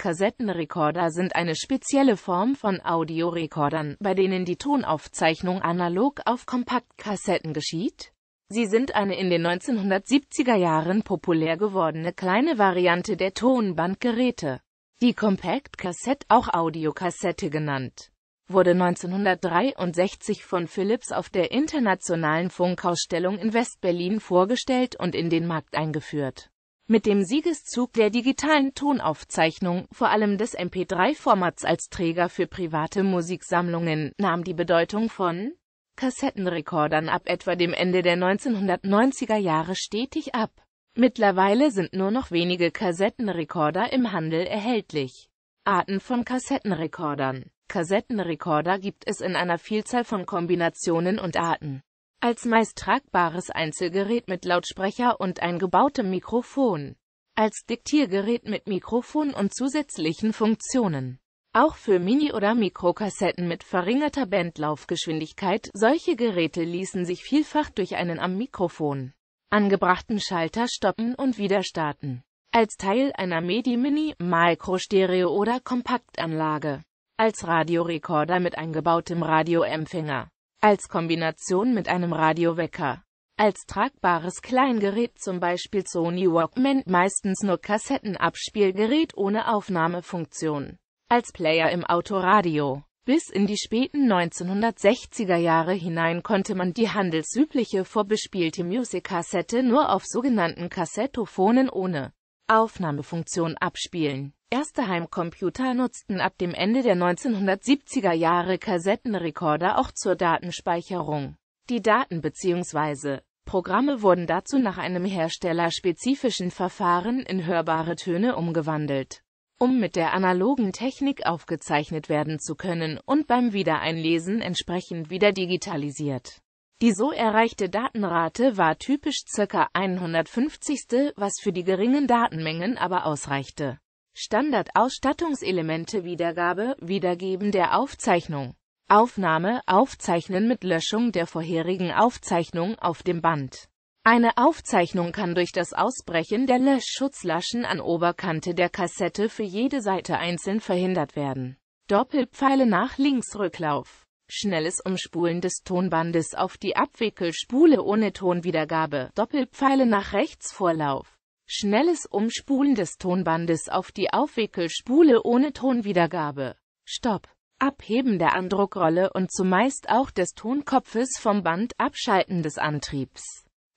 Kassettenrekorder sind eine spezielle Form von Audiorekordern, bei denen die Tonaufzeichnung analog auf Kompaktkassetten geschieht. Sie sind eine in den 1970er Jahren populär gewordene kleine Variante der Tonbandgeräte. Die Compact Cassette, auch Audiokassette genannt, wurde 1963 von Philips auf der Internationalen Funkausstellung in West-Berlin vorgestellt und in den Markt eingeführt. Mit dem Siegeszug der digitalen Tonaufzeichnung, vor allem des MP3-Formats als Träger für private Musiksammlungen, nahm die Bedeutung von Kassettenrekordern ab etwa dem Ende der 1990er Jahre stetig ab. Mittlerweile sind nur noch wenige Kassettenrekorder im Handel erhältlich. Arten von Kassettenrekordern Kassettenrekorder gibt es in einer Vielzahl von Kombinationen und Arten als meist tragbares Einzelgerät mit Lautsprecher und eingebautem Mikrofon, als Diktiergerät mit Mikrofon und zusätzlichen Funktionen. Auch für Mini- oder Mikrokassetten mit verringerter Bandlaufgeschwindigkeit, solche Geräte ließen sich vielfach durch einen am Mikrofon angebrachten Schalter stoppen und wieder starten. Als Teil einer medi mini Micro-Stereo- oder Kompaktanlage. Als Radiorekorder mit eingebautem Radioempfänger als Kombination mit einem Radiowecker. Als tragbares Kleingerät zum Beispiel Sony Walkman, meistens nur Kassettenabspielgerät ohne Aufnahmefunktion. Als Player im Autoradio. Bis in die späten 1960er Jahre hinein konnte man die handelsübliche vorbespielte Musikkassette nur auf sogenannten Kassettophonen ohne Aufnahmefunktion abspielen. Erste Heimcomputer nutzten ab dem Ende der 1970er Jahre Kassettenrekorder auch zur Datenspeicherung. Die Daten bzw. Programme wurden dazu nach einem herstellerspezifischen Verfahren in hörbare Töne umgewandelt, um mit der analogen Technik aufgezeichnet werden zu können und beim Wiedereinlesen entsprechend wieder digitalisiert. Die so erreichte Datenrate war typisch ca. 150, was für die geringen Datenmengen aber ausreichte. Standardausstattungselemente Wiedergabe, Wiedergeben der Aufzeichnung, Aufnahme, Aufzeichnen mit Löschung der vorherigen Aufzeichnung auf dem Band. Eine Aufzeichnung kann durch das Ausbrechen der Löschschutzlaschen an Oberkante der Kassette für jede Seite einzeln verhindert werden. Doppelpfeile nach links Rücklauf. Schnelles Umspulen des Tonbandes auf die Abwickelspule ohne Tonwiedergabe. Doppelpfeile nach rechts Vorlauf. Schnelles Umspulen des Tonbandes auf die Aufwickelspule ohne Tonwiedergabe. Stopp. Abheben der Andruckrolle und zumeist auch des Tonkopfes vom Band Abschalten des Antriebs.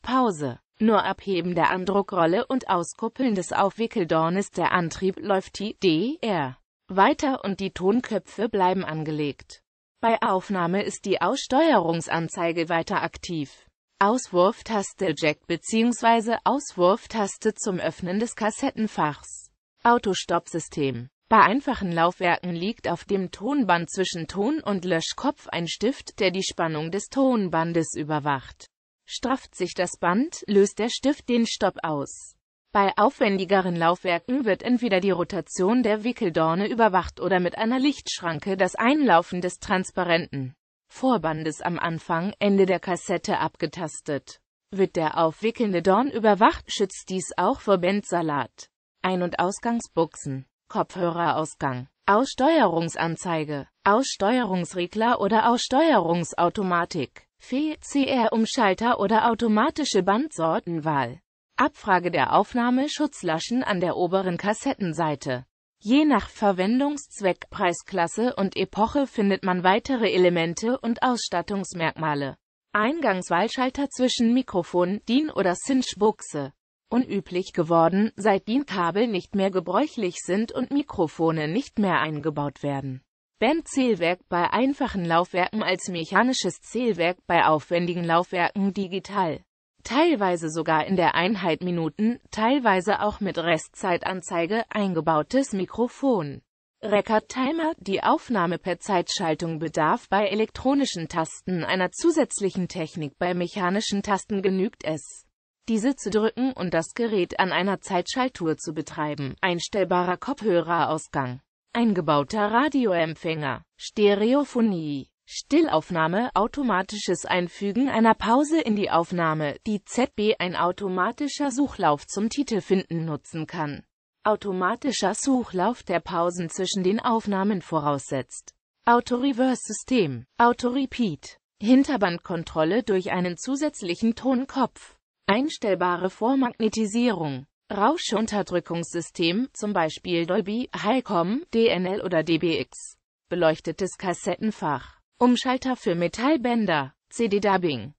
Pause. Nur Abheben der Andruckrolle und Auskuppeln des Aufwickeldornes der Antrieb läuft die DR. weiter und die Tonköpfe bleiben angelegt. Bei Aufnahme ist die Aussteuerungsanzeige weiter aktiv. Auswurftaste Jack bzw. Auswurftaste zum Öffnen des Kassettenfachs. Autostoppsystem. Bei einfachen Laufwerken liegt auf dem Tonband zwischen Ton und Löschkopf ein Stift, der die Spannung des Tonbandes überwacht. Strafft sich das Band, löst der Stift den Stopp aus. Bei aufwendigeren Laufwerken wird entweder die Rotation der Wickeldorne überwacht oder mit einer Lichtschranke das Einlaufen des transparenten Vorbandes am Anfang, Ende der Kassette abgetastet. Wird der aufwickelnde Dorn überwacht, schützt dies auch vor Bandsalat. Ein- und Ausgangsbuchsen, Kopfhörerausgang, Aussteuerungsanzeige, Aussteuerungsregler oder Aussteuerungsautomatik, FE-CR-Umschalter oder automatische Bandsortenwahl. Abfrage der Aufnahme Schutzlaschen an der oberen Kassettenseite. Je nach Verwendungszweck, Preisklasse und Epoche findet man weitere Elemente und Ausstattungsmerkmale. Eingangswahlschalter zwischen Mikrofon, DIN oder Cinch-Buchse. Unüblich geworden, seit DIN-Kabel nicht mehr gebräuchlich sind und Mikrofone nicht mehr eingebaut werden. Bandzählwerk bei einfachen Laufwerken als mechanisches Zählwerk bei aufwendigen Laufwerken digital teilweise sogar in der Einheit Minuten, teilweise auch mit Restzeitanzeige eingebautes Mikrofon. Record-Timer, die Aufnahme per Zeitschaltung bedarf bei elektronischen Tasten einer zusätzlichen Technik, bei mechanischen Tasten genügt es, diese zu drücken und das Gerät an einer Zeitschaltuhr zu betreiben. Einstellbarer Kopfhörerausgang, eingebauter Radioempfänger, Stereophonie. Stillaufnahme, automatisches Einfügen einer Pause in die Aufnahme, die ZB ein automatischer Suchlauf zum Titelfinden nutzen kann. Automatischer Suchlauf, der Pausen zwischen den Aufnahmen voraussetzt. Autoreverse-System, Autorepeat, Hinterbandkontrolle durch einen zusätzlichen Tonkopf, einstellbare Vormagnetisierung, Rauschunterdrückungssystem, zum Beispiel Dolby, Highcom, DNL oder DBX, beleuchtetes Kassettenfach. Umschalter für Metallbänder, CD-Dubbing